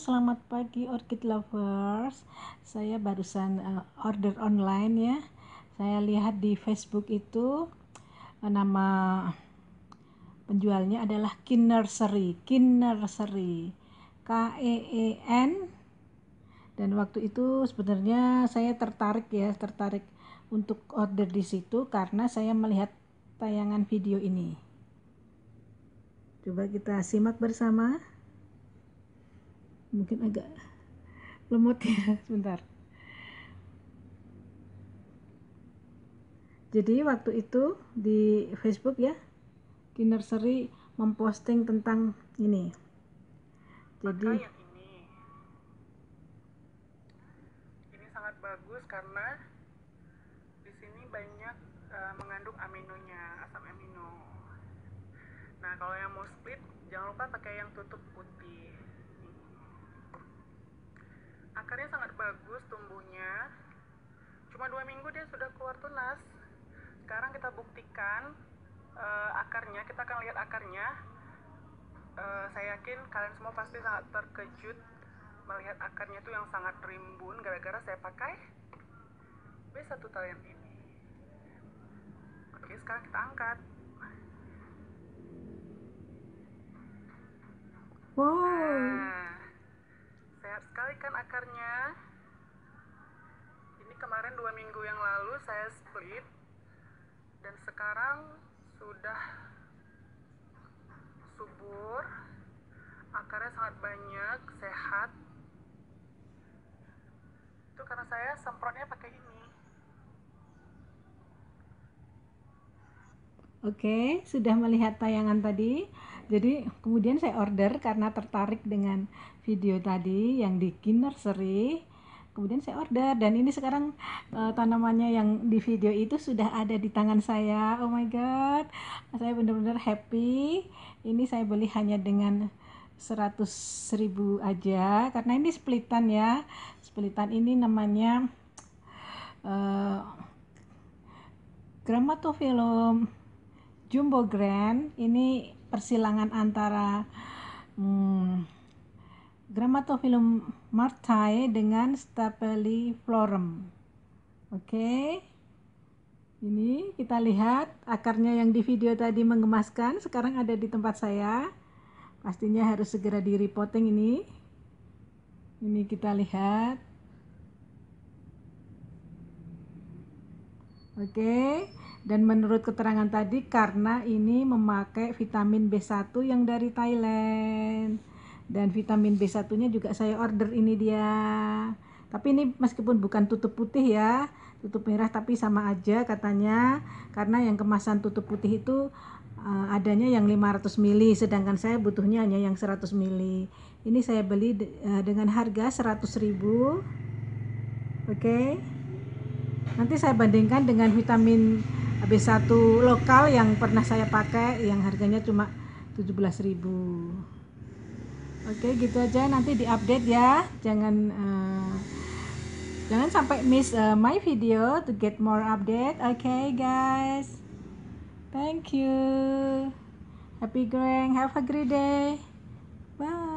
selamat pagi orchid lovers. Saya barusan uh, order online ya. Saya lihat di Facebook itu uh, nama penjualnya adalah Kin Nursery, Kin Nursery. K E E N dan waktu itu sebenarnya saya tertarik ya, tertarik untuk order di situ karena saya melihat tayangan video ini. Coba kita simak bersama mungkin agak lemot ya sebentar jadi waktu itu di Facebook ya di nursery memposting tentang ini jadi ini sangat bagus karena di sini banyak uh, mengandung aminonya asam amino nah kalau yang mau split jangan lupa pakai yang tutup putih akarnya sangat bagus tumbuhnya cuma dua minggu dia sudah keluar tunas sekarang kita buktikan uh, akarnya kita akan lihat akarnya uh, saya yakin kalian semua pasti sangat terkejut melihat akarnya itu yang sangat rimbun gara-gara saya pakai B1 talian ini oke sekarang kita angkat kemarin dua minggu yang lalu saya split dan sekarang sudah subur akarnya sangat banyak sehat itu karena saya semprotnya pakai ini Oke, sudah melihat tayangan tadi. Jadi kemudian saya order karena tertarik dengan video tadi yang di Nursery kemudian saya order dan ini sekarang uh, tanamannya yang di video itu sudah ada di tangan saya oh my god saya benar-benar happy ini saya beli hanya dengan 100.000 aja karena ini splitan ya splitan ini namanya eh, uh, jumbo grand ini persilangan antara hmm, Grammatophyllum martae dengan stapeliflorum. Oke. Okay. Ini kita lihat akarnya yang di video tadi mengemaskan sekarang ada di tempat saya. Pastinya harus segera di repotting ini. Ini kita lihat. Oke. Okay. Dan menurut keterangan tadi karena ini memakai vitamin B1 yang dari Thailand dan vitamin B1-nya juga saya order ini dia. Tapi ini meskipun bukan tutup putih ya, tutup merah tapi sama aja katanya karena yang kemasan tutup putih itu uh, adanya yang 500 ml sedangkan saya butuhnya hanya yang 100 ml. Ini saya beli uh, dengan harga 100.000. Oke. Okay. Nanti saya bandingkan dengan vitamin B1 lokal yang pernah saya pakai yang harganya cuma 17.000. Oke, gitu aja nanti di-update ya. Jangan uh, jangan sampai miss uh, my video to get more update. Oke, okay, guys. Thank you. Happy growing. Have a great day. Bye.